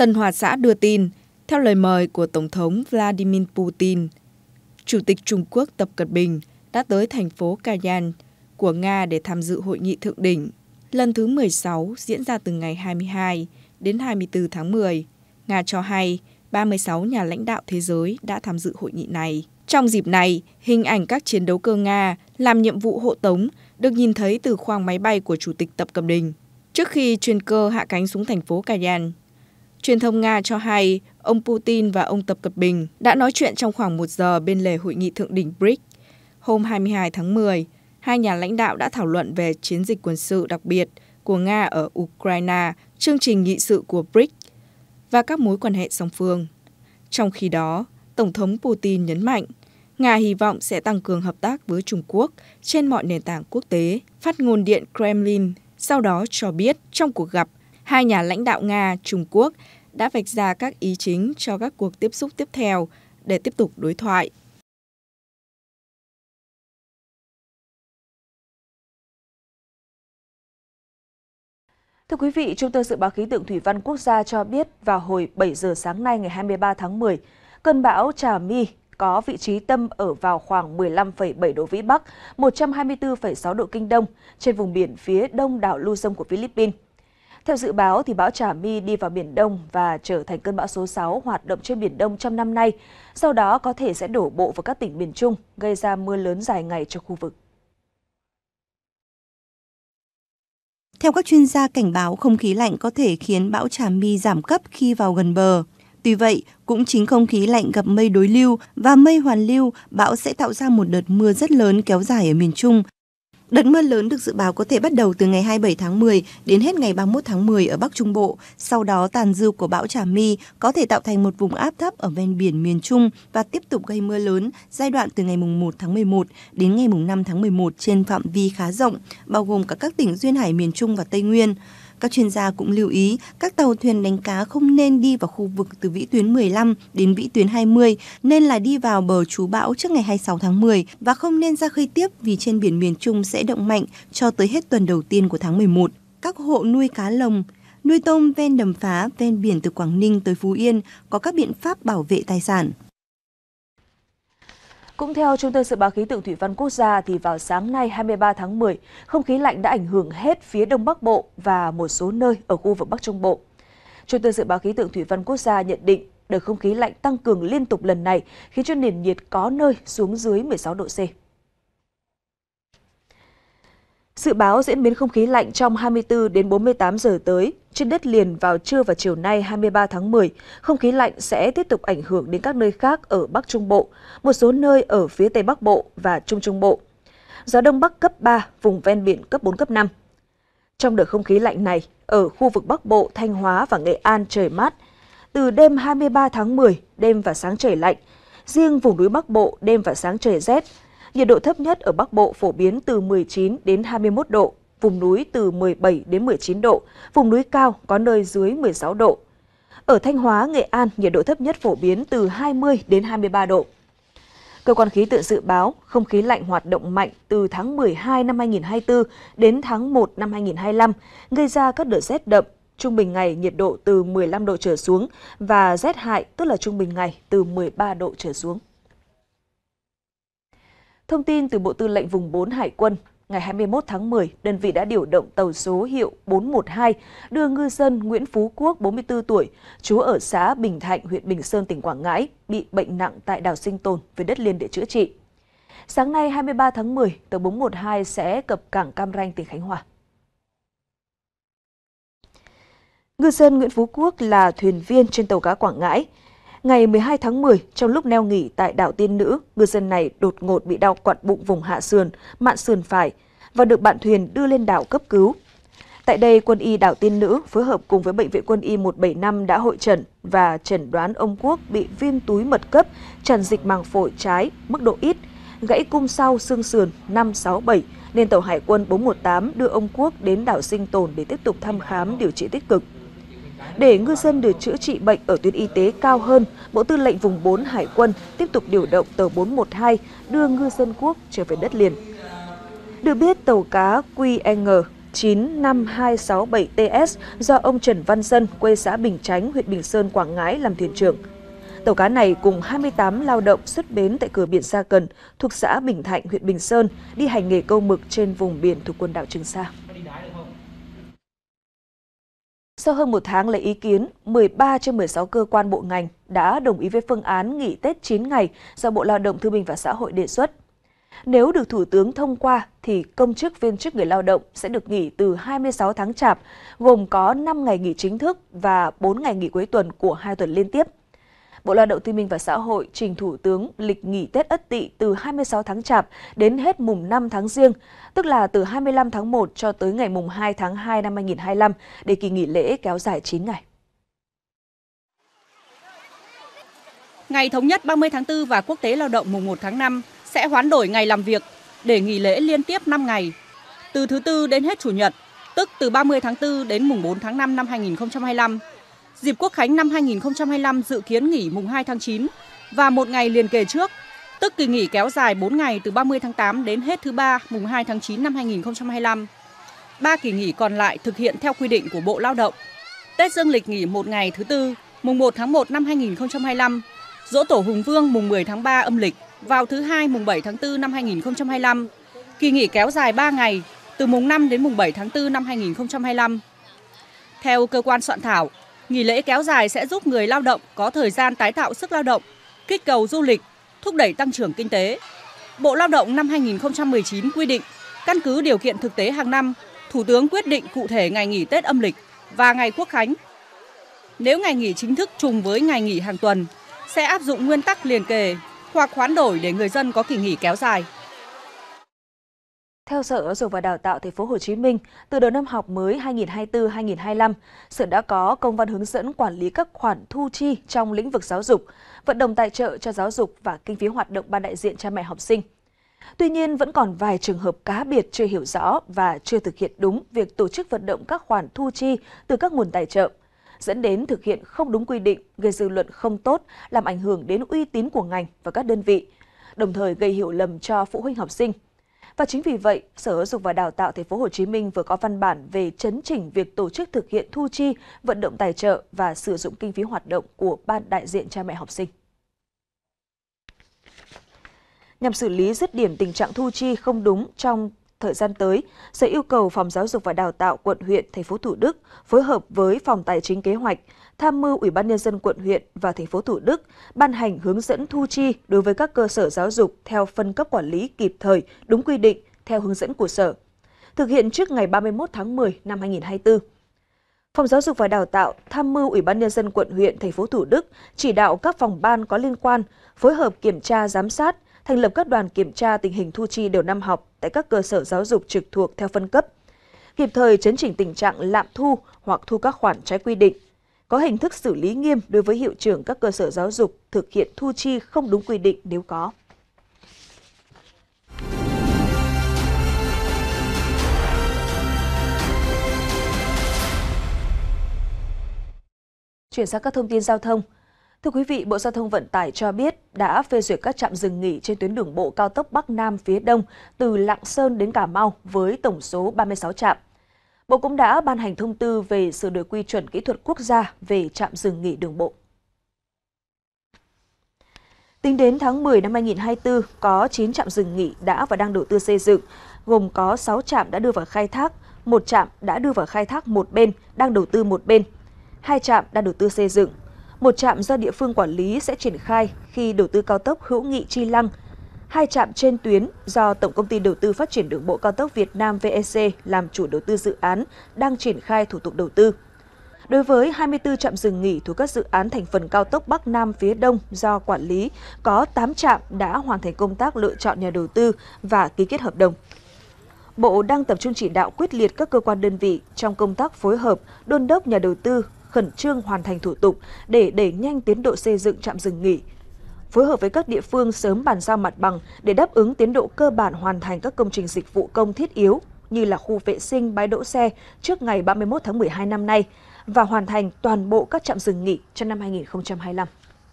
Tân Hoa xã đưa tin, theo lời mời của Tổng thống Vladimir Putin, Chủ tịch Trung Quốc Tập Cận Bình đã tới thành phố Kayan của Nga để tham dự hội nghị thượng đỉnh lần thứ 16 diễn ra từ ngày 22 đến 24 tháng 10. Nga cho hay 36 nhà lãnh đạo thế giới đã tham dự hội nghị này. Trong dịp này, hình ảnh các chiến đấu cơ Nga làm nhiệm vụ hộ tống được nhìn thấy từ khoang máy bay của Chủ tịch Tập Cầm Đình trước khi chuyên cơ hạ cánh xuống thành phố Kayan. Truyền thông Nga cho hay ông Putin và ông Tập Cận Bình đã nói chuyện trong khoảng một giờ bên lề hội nghị thượng đỉnh BRICS. Hôm 22 tháng 10, hai nhà lãnh đạo đã thảo luận về chiến dịch quân sự đặc biệt của Nga ở Ukraine, chương trình nghị sự của BRICS và các mối quan hệ song phương. Trong khi đó, Tổng thống Putin nhấn mạnh Nga hy vọng sẽ tăng cường hợp tác với Trung Quốc trên mọi nền tảng quốc tế. Phát ngôn điện Kremlin sau đó cho biết trong cuộc gặp, hai nhà lãnh đạo Nga, Trung Quốc đã vạch ra các ý chính cho các cuộc tiếp xúc tiếp theo để tiếp tục đối thoại. Thưa quý vị, Trung tâm Dự báo Khí tượng Thủy văn Quốc gia cho biết vào hồi 7 giờ sáng nay ngày 23 tháng 10, cơn bão Trà My có vị trí tâm ở vào khoảng 15,7 độ Vĩ Bắc, 124,6 độ Kinh Đông, trên vùng biển phía đông đảo Luzon của Philippines. Theo dự báo, thì bão Trà My đi vào Biển Đông và trở thành cơn bão số 6 hoạt động trên Biển Đông trong năm nay, sau đó có thể sẽ đổ bộ vào các tỉnh miền Trung, gây ra mưa lớn dài ngày cho khu vực. Theo các chuyên gia cảnh báo, không khí lạnh có thể khiến bão Trà My giảm cấp khi vào gần bờ. Tuy vậy, cũng chính không khí lạnh gặp mây đối lưu và mây hoàn lưu, bão sẽ tạo ra một đợt mưa rất lớn kéo dài ở miền Trung Đợt mưa lớn được dự báo có thể bắt đầu từ ngày 27 tháng 10 đến hết ngày 31 tháng 10 ở Bắc Trung Bộ. Sau đó, tàn dư của bão Trà My có thể tạo thành một vùng áp thấp ở ven biển miền Trung và tiếp tục gây mưa lớn giai đoạn từ ngày 1 tháng 11 đến ngày 5 tháng 11 trên phạm vi khá rộng, bao gồm cả các tỉnh Duyên Hải miền Trung và Tây Nguyên. Các chuyên gia cũng lưu ý các tàu thuyền đánh cá không nên đi vào khu vực từ vĩ tuyến 15 đến vĩ tuyến 20, nên là đi vào bờ trú bão trước ngày 26 tháng 10 và không nên ra khơi tiếp vì trên biển miền Trung sẽ động mạnh cho tới hết tuần đầu tiên của tháng 11. Các hộ nuôi cá lồng, nuôi tôm ven đầm phá, ven biển từ Quảng Ninh tới Phú Yên có các biện pháp bảo vệ tài sản. Cũng theo Trung tâm Dự báo Khí tượng Thủy văn Quốc gia, thì vào sáng nay 23 tháng 10, không khí lạnh đã ảnh hưởng hết phía Đông Bắc Bộ và một số nơi ở khu vực Bắc Trung Bộ. Trung tâm Dự báo Khí tượng Thủy văn Quốc gia nhận định đợt không khí lạnh tăng cường liên tục lần này khiến cho nền nhiệt có nơi xuống dưới 16 độ C. Dự báo diễn biến không khí lạnh trong 24 đến 48 giờ tới, trên đất liền vào trưa và chiều nay 23 tháng 10, không khí lạnh sẽ tiếp tục ảnh hưởng đến các nơi khác ở Bắc Trung Bộ, một số nơi ở phía Tây Bắc Bộ và Trung Trung Bộ. Gió Đông Bắc cấp 3, vùng ven biển cấp 4, cấp 5. Trong đợt không khí lạnh này, ở khu vực Bắc Bộ, Thanh Hóa và Nghệ An trời mát. Từ đêm 23 tháng 10, đêm và sáng trời lạnh. Riêng vùng núi Bắc Bộ, đêm và sáng trời rét, nhiệt độ thấp nhất ở Bắc Bộ phổ biến từ 19 đến 21 độ, vùng núi từ 17 đến 19 độ, vùng núi cao có nơi dưới 16 độ. Ở Thanh Hóa, Nghệ An, nhiệt độ thấp nhất phổ biến từ 20 đến 23 độ. Cơ quan khí tượng dự báo không khí lạnh hoạt động mạnh từ tháng 12 năm 2024 đến tháng 1 năm 2025, gây ra các đợt rét đậm, trung bình ngày nhiệt độ từ 15 độ trở xuống và rét hại tức là trung bình ngày từ 13 độ trở xuống. Thông tin từ Bộ Tư lệnh Vùng 4 Hải quân, ngày 21 tháng 10, đơn vị đã điều động tàu số hiệu 412 đưa ngư dân Nguyễn Phú Quốc, 44 tuổi, trú ở xã Bình Thạnh, huyện Bình Sơn, tỉnh Quảng Ngãi, bị bệnh nặng tại đảo Sinh Tồn về đất liền để chữa trị. Sáng nay 23 tháng 10, tàu 412 sẽ cập cảng Cam Ranh, tỉnh Khánh Hòa. Ngư dân Nguyễn Phú Quốc là thuyền viên trên tàu cá Quảng Ngãi. Ngày 12 tháng 10, trong lúc neo nghỉ tại đảo Tiên Nữ, ngư dân này đột ngột bị đau quặn bụng vùng hạ sườn, mạn sườn phải và được bạn thuyền đưa lên đảo cấp cứu. Tại đây, quân y đảo Tiên Nữ phối hợp cùng với Bệnh viện quân y 175 đã hội trần và chẩn đoán ông Quốc bị viêm túi mật cấp, tràn dịch màng phổi trái, mức độ ít, gãy cung sau xương sườn 567, nên tàu hải quân 418 đưa ông Quốc đến đảo sinh tồn để tiếp tục thăm khám điều trị tích cực. Để ngư dân được chữa trị bệnh ở tuyến y tế cao hơn, Bộ Tư lệnh Vùng 4 Hải quân tiếp tục điều động tàu 412 đưa ngư dân quốc trở về đất liền. Được biết, tàu cá QN 95267TS do ông Trần Văn Sơn, quê xã Bình Chánh, huyện Bình Sơn, Quảng Ngãi làm thuyền trưởng. Tàu cá này cùng 28 lao động xuất bến tại cửa biển Sa Cần thuộc xã Bình Thạnh, huyện Bình Sơn, đi hành nghề câu mực trên vùng biển thuộc quần đảo Trường Sa. Sau hơn một tháng lấy ý kiến, 13 trên 16 cơ quan bộ ngành đã đồng ý với phương án nghỉ Tết 9 ngày do Bộ Lao động Thương binh và Xã hội đề xuất. Nếu được Thủ tướng thông qua thì công chức viên chức người lao động sẽ được nghỉ từ 26 tháng chạp, gồm có 5 ngày nghỉ chính thức và 4 ngày nghỉ cuối tuần của hai tuần liên tiếp – Bộ Lao động Thương minh và Xã hội trình Thủ tướng lịch nghỉ Tết Ất Tỵ từ 26 tháng Chạp đến hết mùng 5 tháng Giêng, tức là từ 25 tháng 1 cho tới ngày mùng 2 tháng 2 năm 2025 để kỳ nghỉ lễ kéo dài 9 ngày. Ngày thống nhất 30 tháng 4 và quốc tế lao động mùng 1 tháng 5 sẽ hoán đổi ngày làm việc để nghỉ lễ liên tiếp 5 ngày, từ thứ tư đến hết chủ nhật, tức từ 30 tháng 4 đến mùng 4 tháng 5 năm 2025 Dịp Quốc khánh năm 2025 dự kiến nghỉ mùng 2 tháng 9 và một ngày liền kề trước, tức kỳ nghỉ kéo dài 4 ngày từ 30 tháng 8 đến hết thứ ba mùng 2 tháng 9 năm 2025. Ba kỳ nghỉ còn lại thực hiện theo quy định của Bộ Lao động. Tết Dương lịch nghỉ một ngày thứ tư, mùng 1 tháng 1 năm 2025, Dỗ Tổ Hùng Vương mùng 10 tháng 3 âm lịch vào thứ hai mùng 7 tháng 4 năm 2025. Kỳ nghỉ kéo dài 3 ngày từ mùng 5 đến mùng 7 tháng 4 năm 2025. Theo cơ quan soạn thảo, Nghỉ lễ kéo dài sẽ giúp người lao động có thời gian tái tạo sức lao động, kích cầu du lịch, thúc đẩy tăng trưởng kinh tế. Bộ Lao động năm 2019 quy định, căn cứ điều kiện thực tế hàng năm, Thủ tướng quyết định cụ thể ngày nghỉ Tết âm lịch và ngày quốc khánh. Nếu ngày nghỉ chính thức trùng với ngày nghỉ hàng tuần, sẽ áp dụng nguyên tắc liền kề hoặc khoán đổi để người dân có kỳ nghỉ kéo dài. Theo Sở Giáo dục và Đào tạo TP. phố Hồ Chí Minh, từ đầu năm học mới 2024-2025, Sở đã có công văn hướng dẫn quản lý các khoản thu chi trong lĩnh vực giáo dục, vận động tài trợ cho giáo dục và kinh phí hoạt động ban đại diện cha mẹ học sinh. Tuy nhiên, vẫn còn vài trường hợp cá biệt chưa hiểu rõ và chưa thực hiện đúng việc tổ chức vận động các khoản thu chi từ các nguồn tài trợ, dẫn đến thực hiện không đúng quy định, gây dư luận không tốt, làm ảnh hưởng đến uy tín của ngành và các đơn vị, đồng thời gây hiểu lầm cho phụ huynh học sinh và chính vì vậy, Sở Giáo dục và Đào tạo tp.HCM vừa có văn bản về chấn chỉnh việc tổ chức thực hiện thu chi, vận động tài trợ và sử dụng kinh phí hoạt động của ban đại diện cha mẹ học sinh. Nhằm xử lý dứt điểm tình trạng thu chi không đúng trong thời gian tới, sẽ yêu cầu Phòng Giáo dục và Đào tạo quận huyện thành phố Thủ Đức phối hợp với Phòng Tài chính kế hoạch tham mưu Ủy ban nhân dân quận huyện và thành phố Thủ Đức ban hành hướng dẫn thu chi đối với các cơ sở giáo dục theo phân cấp quản lý kịp thời, đúng quy định theo hướng dẫn của sở. Thực hiện trước ngày 31 tháng 10 năm 2024. Phòng Giáo dục và Đào tạo tham mưu Ủy ban nhân dân quận huyện thành phố Thủ Đức chỉ đạo các phòng ban có liên quan phối hợp kiểm tra giám sát, thành lập các đoàn kiểm tra tình hình thu chi đầu năm học tại các cơ sở giáo dục trực thuộc theo phân cấp kịp thời chấn chỉnh tình trạng lạm thu hoặc thu các khoản trái quy định có hình thức xử lý nghiêm đối với hiệu trưởng các cơ sở giáo dục thực hiện thu chi không đúng quy định nếu có. Chuyển sang các thông tin giao thông. Thưa quý vị, Bộ Giao thông Vận tải cho biết đã phê duyệt các trạm dừng nghỉ trên tuyến đường bộ cao tốc Bắc Nam phía Đông từ Lạng Sơn đến Cà Mau với tổng số 36 trạm. Bộ cũng đã ban hành thông tư về sửa đổi quy chuẩn kỹ thuật quốc gia về trạm dừng nghỉ đường bộ. Tính đến tháng 10 năm 2024, có 9 trạm dừng nghỉ đã và đang đầu tư xây dựng, gồm có 6 trạm đã đưa vào khai thác, 1 trạm đã đưa vào khai thác một bên, đang đầu tư một bên, 2 trạm đang đầu tư xây dựng, 1 trạm do địa phương quản lý sẽ triển khai khi đầu tư cao tốc hữu nghị Chi Lăng – hai trạm trên tuyến do Tổng Công ty Đầu tư Phát triển Đường bộ Cao tốc Việt Nam VEC làm chủ đầu tư dự án đang triển khai thủ tục đầu tư. Đối với 24 trạm dừng nghỉ thuộc các dự án thành phần cao tốc Bắc Nam phía Đông do quản lý, có 8 trạm đã hoàn thành công tác lựa chọn nhà đầu tư và ký kết hợp đồng. Bộ đang tập trung chỉ đạo quyết liệt các cơ quan đơn vị trong công tác phối hợp, đôn đốc nhà đầu tư khẩn trương hoàn thành thủ tục để đẩy nhanh tiến độ xây dựng trạm dừng nghỉ, phối hợp với các địa phương sớm bàn giao mặt bằng để đáp ứng tiến độ cơ bản hoàn thành các công trình dịch vụ công thiết yếu như là khu vệ sinh bãi đỗ xe trước ngày 31 tháng 12 năm nay và hoàn thành toàn bộ các trạm dừng nghỉ cho năm 2025.